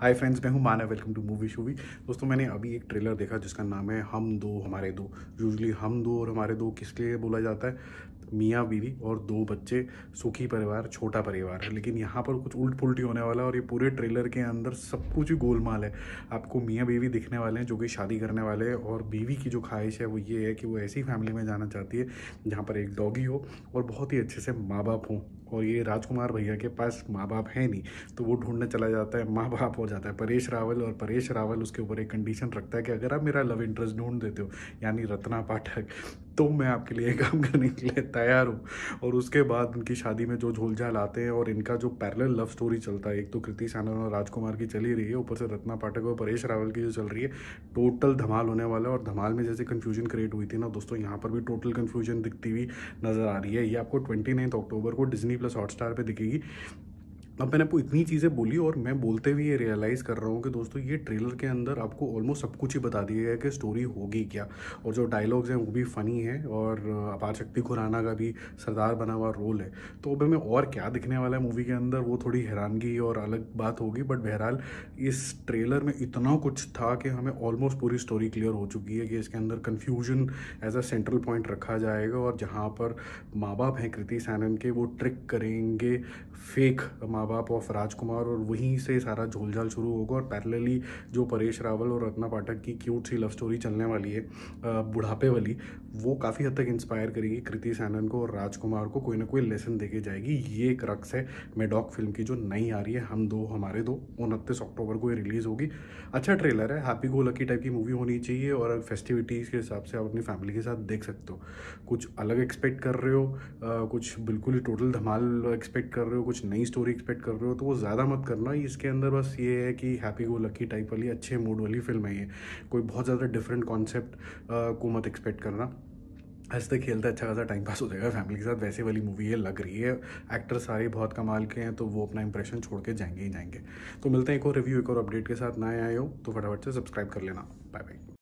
हाय friends मैं हूं Manav welcome to movie shoovie दोस्तों मैंने अभी एक ट्रेलर देखा जिसका नाम है हम दो हमारे दो यूजली हम दो और हमारे दो किस लिए बोला जाता है मियाँ बीवी और दो बच्चे सुखी परिवार छोटा परिवार है लेकिन यहाँ पर कुछ उल्ट पुलटी होने वाला है और ये पूरे ट्रेलर के अंदर सब कुछ ही गोलमाल है आपको मियाँ बीवी दिखने वाले हैं जो कि शादी करने वाले हैं और बीवी की जो ख्वाहिश है वो ये है कि वो ऐसी फैमिली में जाना चाहती है जहाँ पर एक डॉगी हो और बहुत ही अच्छे से माँ बाप हों और ये राजकुमार भैया के पास माँ बाप है नहीं तो वो ढूंढने चला जाता है माँ बाप हो जाता है परेश रावल और परेश रावल उसके ऊपर एक कंडीशन रखता है कि अगर आप मेरा लव इंटरेस्ट ढूंढ देते हो यानी रत्ना पाठक तो मैं आपके लिए काम करने के लिए तैयार हूँ और उसके बाद उनकी शादी में जो झोलझाल आते हैं और इनका जो पैरल लव स्टोरी चलता है एक तो कृति सानन और राजकुमार की चली रही है ऊपर से रत्ना पाठक और परेश रावल की जो चल रही है टोटल धमाल होने वाला है और धमाल में जैसे कन्फ्यूजन क्रिएट हुई थी ना दोस्तों यहाँ पर भी टोटल कन्फ्यूजन दिखती हुई नज़र आ रही है ये आपको ट्वेंटी अक्टूबर को डिजनी प्लस हॉट स्टार पर दिखेगी अब मैंने आपको इतनी चीज़ें बोली और मैं बोलते हुए ये रियलाइज़ कर रहा हूँ कि दोस्तों ये ट्रेलर के अंदर आपको ऑलमोस्ट सब कुछ ही बता दिया गया कि स्टोरी होगी क्या और जो डायलॉग्स हैं वो भी फ़नी हैं और अपार शक्ति खुराना का भी सरदार बना हुआ रोल है तो अब हमें और क्या दिखने वाला है मूवी के अंदर वो थोड़ी हैरानगी और अलग बात होगी बट बहरहाल इस ट्रेलर में इतना कुछ था कि हमें ऑलमोस्ट पूरी स्टोरी क्लियर हो चुकी है कि इसके अंदर confusion as a central point रखा जाएगा और जहाँ पर माँ बाप हैं कृति सैनन के वो ट्रिक करेंगे फेक माँ बाप ऑफ राजकुमार और वहीं से सारा झोलझाल शुरू होगा और पैरेलली जो परेश रावल और रत्ना पाठक की क्यूट सी लव स्टोरी चलने वाली है बुढ़ापे वाली वो काफ़ी हद तक इंस्पायर करेगी कृति सैनन को और राजकुमार को कोई ना कोई लेसन देके जाएगी ये एक रक्स है मेडॉक फिल्म की जो नई आ रही है हम दो हमारे दो उनतीस अक्टूबर को ये रिलीज़ होगी अच्छा ट्रेलर है हैप्पी गो लकी टाइप की मूवी होनी चाहिए और फेस्टिविटीज़ के हिसाब से आप अपनी फैमिली के साथ देख सकते हो कुछ अलग एक्सपेक्ट कर रहे हो कुछ बिल्कुल ही टोटल धमाल एक्सपेक्ट कर रहे हो कुछ नई स्टोरी एक्सपेक्ट एक्सपेक्ट कर रहे हो तो वो ज़्यादा मत करना इसके अंदर बस ये है कि हैप्पी गो लकी टाइप वाली अच्छे मूड वाली फिल्म है ये कोई बहुत ज़्यादा डिफरेंट कॉन्सेप्ट को मत एक्सपेक्ट करना हंसते खेलते अच्छा खासा टाइम पास हो जाएगा फैमिली के साथ वैसे वाली मूवी है लग रही है एक्टर सारे बहुत कमाल के हैं तो वो अपना इंप्रेशन छोड़ के जाएंगे ही जाएंगे तो मिलते हैं एक और रिव्यू एक और अपडेट के साथ नए आए हो तो फटाफट से सब्सक्राइब कर लेना बाय बाय